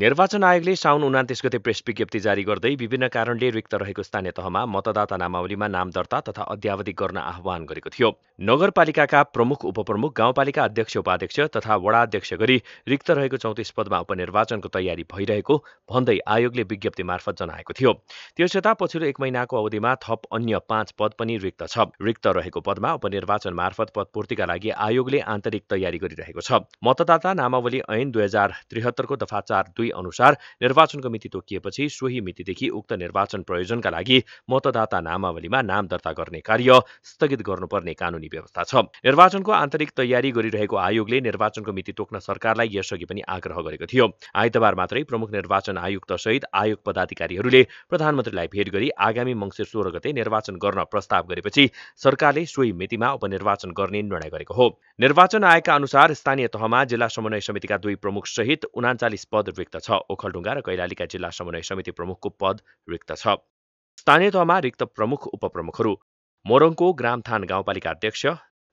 निर्वाचन आयोगले साउन उनातिस गते प्रेस विज्ञप्ति जारी गर्दै विभिन्न कारणले रिक्त रहेको स्थानीय तहमा मतदाता नामावलीमा नाम दर्ता तथा अध्यावधि गर्न आह्वान गरेको थियो नगरपालिकाका प्रमुख उपप्रमुख गाउँपालिका अध्यक्ष उपाध्यक्ष तथा वडा अध्यक्ष गरी रिक्त रहेको चौतिस पदमा उपनिर्वाचनको तयारी भइरहेको भन्दै आयोगले विज्ञप्ति मार्फत जनाएको थियो त्यसयता पछिल्लो एक महिनाको अवधिमा थप अन्य पाँच पद पनि रिक्त छ रिक्त रहेको पदमा उपनिर्वाचन मार्फत पदपूर्तिका लागि आयोगले आन्तरिक तयारी गरिरहेको छ मतदाता नामावली ऐन दुई हजार त्रिहत्तरको दफा चार दुई जानकारी अनुसार निर्वाचनको मिति तोकिएपछि सोही मितिदेखि उक्त निर्वाचन प्रयोजनका लागि मतदाता नामावलीमा नाम दर्ता गर्ने कार्य स्थगित गर्नुपर्ने कानुनी व्यवस्था छ निर्वाचनको आन्तरिक तयारी गरिरहेको आयोगले निर्वाचनको मिति तोक्न सरकारलाई यसअघि पनि आग्रह गरेको थियो आइतबार मात्रै प्रमुख निर्वाचन आयुक्त सहित आयोग पदाधिकारीहरूले प्रधानमन्त्रीलाई भेट गरी आगामी मङ्सिर सोह्र गते निर्वाचन गर्न प्रस्ताव गरेपछि सरकारले सोही मितिमा उपनिर्वाचन गर्ने निर्णय गरेको हो निर्वाचन आयोगका अनुसार स्थानीय तहमा जिल्ला समन्वय समितिका दुई प्रमुख सहित उनाचालिस पद रिक्त छ ओखलढुङ्गा र कैलालीका जिल्ला समन्वय समिति प्रमुखको पद रिक्त छ स्थानीय तहमा रिक्त प्रमुख उपप्रमुखहरू मोरङको ग्रामथान गाउँपालिका अध्यक्ष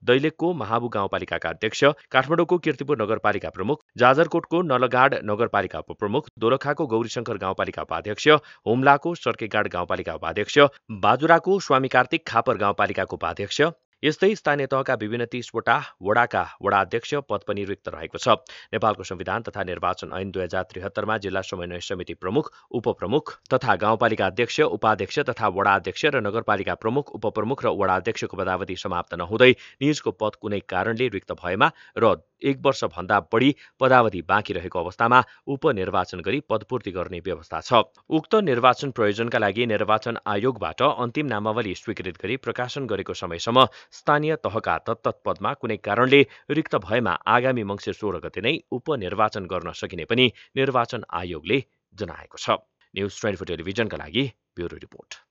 दैलेखको महाबु गाउँपालिकाका अध्यक्ष काठमाडौँको किर्तिपुर नगरपालिका प्रमुख जाजरकोटको नलगाड नगरपालिका उपप्रमुख दोलखाको गौरीशङ्कर गाउँपालिका उपाध्यक्ष हुम्लाको सर्केगाड गाउँपालिका उपाध्यक्ष बाजुराको स्वामी कार्तिक खापर गाउँपालिकाको उपाध्यक्ष यस्तै स्थानीय तहका विभिन्न तीसवटा वडाका वडाध्यक्ष पद पनि रिक्त रहेको छ नेपालको संविधान तथा निर्वाचन ऐन दुई हजार त्रिहत्तरमा जिल्ला समन्वय समिति प्रमुख उपप्रमुख तथा गाउँपालिका अध्यक्ष उपाध्यक्ष तथा वडाध्यक्ष र नगरपालिका प्रमुख उपप्रमुख र वडाध्यक्षको पदावधि समाप्त नहुँदै निजको पद कुनै कारणले रिक्त भएमा र एक वर्षभन्दा बढी पदावधि बाँकी रहेको अवस्थामा उपनिर्वाचन गरी पदपूर्ति गर्ने व्यवस्था छ उक्त निर्वाचन प्रयोजनका लागि निर्वाचन आयोगबाट अन्तिम नामावली स्वीकृत गरी प्रकाशन गरेको समयसम्म स्थानीय तहका तत्त पदमा कुनै कारणले रिक्त भएमा आगामी मङ्सिर सोह्र गते नै उपनिर्वाचन गर्न सकिने पनि निर्वाचन आयोगले जनाएको छ न्युज ट्वेन्टी फोर टेलिभिजनका लागि ब्युरो रिपोर्ट